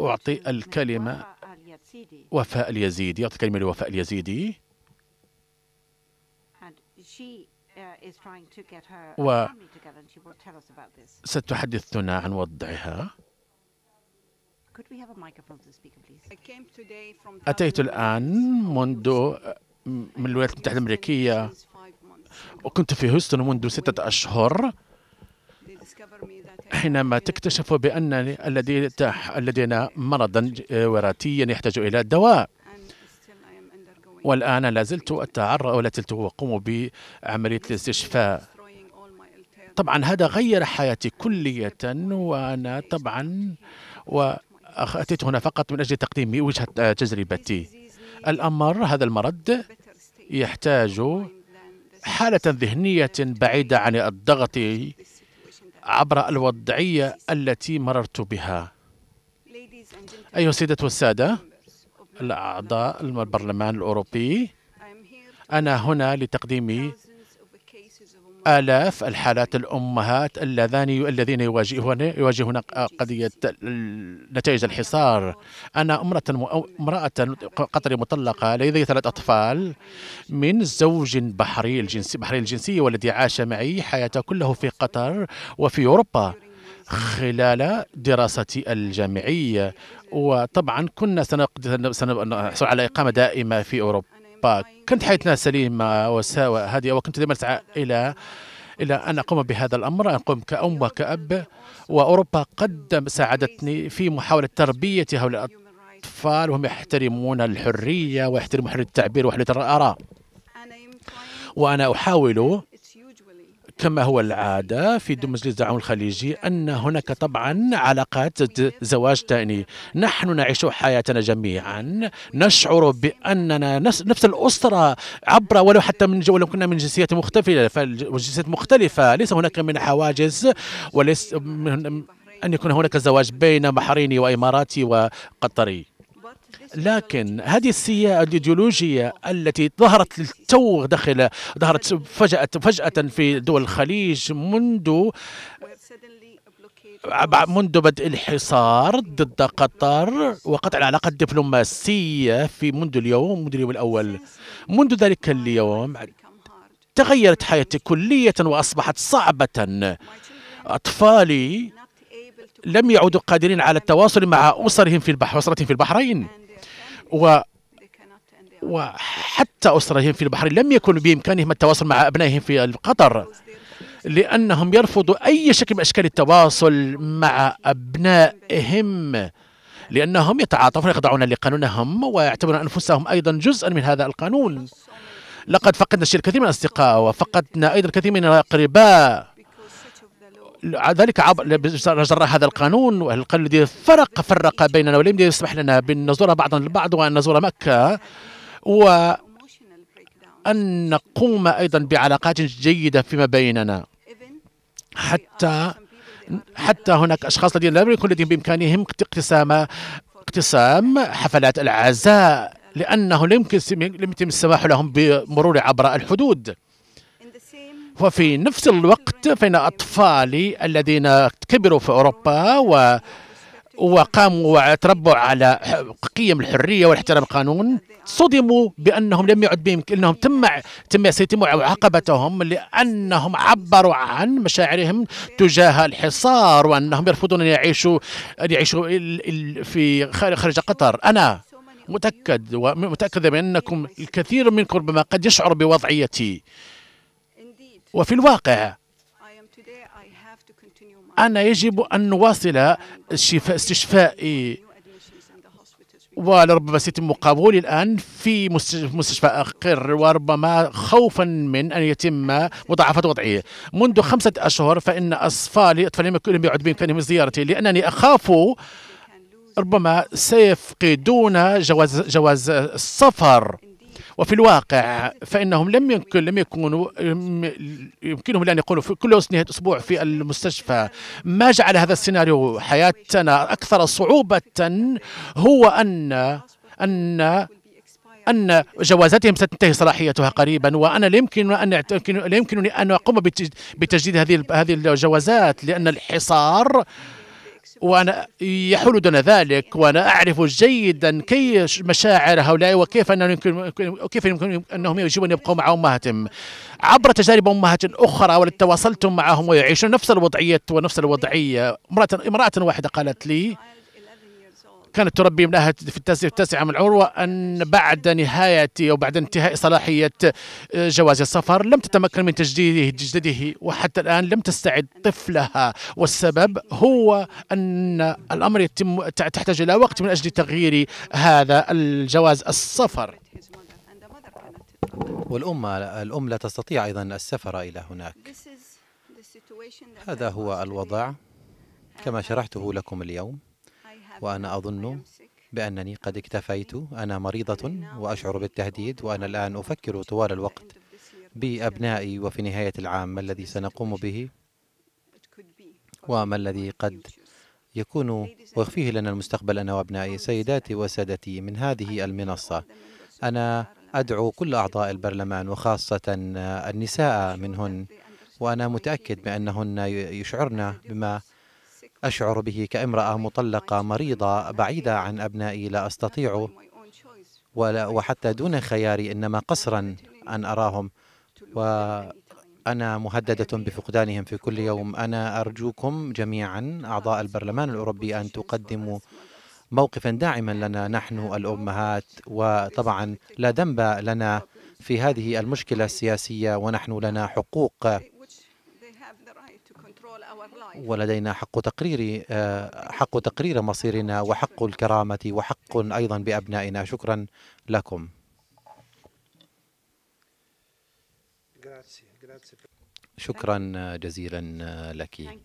أعطي الكلمة وفاء اليزيدي أعطي الكلمة لوفاء اليزيدي uh, و ستحدثنا عن وضعها أتيت الآن منذ من الولايات المتحدة الأمريكية وكنت في هيوستن منذ ستة أشهر حينما تكتشف بأن الذي الذين مرضا وراثيا يحتاج إلى دواء والآن لازلت أتعرى ولا زلت أقوم بعملية الاستشفاء طبعا هذا غير حياتي كلية وأنا طبعا وأتيت هنا فقط من أجل تقديم وجهة تجربتي الأمر هذا المرض يحتاج حالة ذهنية بعيدة عن الضغط عبر الوضعية التي مررت بها أيها السيدة والسادة الأعضاء البرلمان الأوروبي أنا هنا لتقديم آلاف الحالات الأمهات اللذان الذين يواجهون يواجهون قضية نتائج الحصار أنا امرأة امرأة قطرية مطلقة لدي ثلاث أطفال من زوج بحري الجنسي بحري الجنسية والذي عاش معي حياته كله في قطر وفي أوروبا خلال دراستي الجامعية وطبعا كنا سنحصل على إقامة دائمة في أوروبا باك كنت حياتنا سليمة وهادئة وكنت دائما أسعى إلى إلى أن أقوم بهذا الأمر أن أقوم كأم وكأب وأوروبا قدم ساعدتني في محاولة تربية هؤلاء الأطفال وهم يحترمون الحرية ويحترمون حرية التعبير وحرية الآراء وأنا أحاول كما هو العادة في مجلس التعاون الخليجي أن هناك طبعا علاقات زواج ثاني نحن نعيش حياتنا جميعا نشعر بأننا نفس الأسرة عبر ولو حتى من ولو كنا من جنسيات مختلفة فالجنسيات مختلفة ليس هناك من حواجز وليس أن يكون هناك زواج بين بحريني وإماراتي وقطري لكن هذه السياسة الإيديولوجية التي ظهرت للتو داخل ظهرت فجأة فجأة في دول الخليج منذ منذ بدء الحصار ضد قطر وقطع العلاقة الدبلوماسية في منذ اليوم منذ اليوم الأول منذ ذلك اليوم تغيرت حياتي كلية وأصبحت صعبة أطفالي لم يعودوا قادرين على التواصل مع أسرهم في البحر أسرتهم في البحرين و وحتى أسرهم في البحرين لم يكن بإمكانهم التواصل مع أبنائهم في قطر لأنهم يرفضوا أي شكل من أشكال التواصل مع أبنائهم لأنهم يتعاطفون يخضعون لقانونهم ويعتبرون أنفسهم أيضا جزءا من هذا القانون لقد فقدنا الكثير من الأصدقاء وفقدنا أيضا الكثير من الأقرباء ذلك عبر جراء هذا القانون القانون الذي فرق فرق بيننا ولم يسمح لنا بان نزور بعضنا البعض وان نزور مكه وان نقوم ايضا بعلاقات جيده فيما بيننا حتى حتى هناك اشخاص الذين لم يكن لديهم بامكانهم اقتسام اقتسام حفلات العزاء لانه لم يمكن لم يتم السماح لهم بمرور عبر الحدود وفي نفس الوقت فإن أطفالي الذين كبروا في أوروبا و وقاموا وتربوا على قيم الحريه والاحترام القانون صدموا بانهم لم يعد بهم انهم تم تم سيتم عقبتهم لانهم عبروا عن مشاعرهم تجاه الحصار وانهم يرفضون ان يعيشوا ان يعيشوا في خارج قطر انا متاكد ومتاكد بانكم الكثير منكم ربما قد يشعر بوضعيتي وفي الواقع أنا يجب أن نواصل استشفائي ولربما سيتم قبولي الآن في مستشفى آخر وربما خوفا من أن يتم مضاعفة وضعي منذ خمسة أشهر فإن أصفالي أطفالي لم يعد بإمكانهم زيارتي لأنني أخاف ربما سيفقدون جواز جواز السفر وفي الواقع فإنهم لم يمكن لم يكونوا يمكنهم ان يقولوا في كل نهاية أسبوع في المستشفى ما جعل هذا السيناريو حياتنا أكثر صعوبة هو أن أن أن جوازاتهم ستنتهي صلاحيتها قريبا وأنا لا يمكن أن لا يمكنني أن أقوم بتجديد هذه هذه الجوازات لأن الحصار وأنا يحول دون ذلك وأنا أعرف جيدا كي مشاعر هؤلاء وكيف أنهم يمكن وكيف يمكن أنهم يجب أن يبقوا مع أمهاتهم عبر تجارب أمهات أخرى والتي تواصلتم معهم ويعيشون نفس الوضعية ونفس الوضعية امرأة امرأة واحدة قالت لي كانت تربي من أهل في التاسعة من العمر وأن بعد نهاية أو بعد انتهاء صلاحية آه، جواز السفر لم تتمكن من تجديده تجديده وحتى الآن لم تستعد طفلها والسبب هو أن الأمر يتم تحتاج إلى وقت من أجل تغيير هذا الجواز السفر والأم الأم لا تستطيع أيضا السفر إلى هناك هذا هو الوضع كما شرحته لكم اليوم وأنا أظن بأنني قد اكتفيت أنا مريضة وأشعر بالتهديد وأنا الآن أفكر طوال الوقت بأبنائي وفي نهاية العام ما الذي سنقوم به وما الذي قد يكون ويخفيه لنا المستقبل أنا وأبنائي سيداتي وسادتي من هذه المنصة أنا أدعو كل أعضاء البرلمان وخاصة النساء منهن وأنا متأكد بأنهن يشعرن بما أشعر به كامرأة مطلقة مريضة بعيدة عن أبنائي لا أستطيع ولا وحتى دون خياري إنما قصرا أن أراهم وأنا مهددة بفقدانهم في كل يوم أنا أرجوكم جميعا أعضاء البرلمان الأوروبي أن تقدموا موقفا داعما لنا نحن الأمهات وطبعا لا ذنب لنا في هذه المشكلة السياسية ونحن لنا حقوق ولدينا حق تقرير آه، حق تقرير مصيرنا وحق الكرامة وحق أيضا بأبنائنا شكرا لكم شكرا جزيلا لك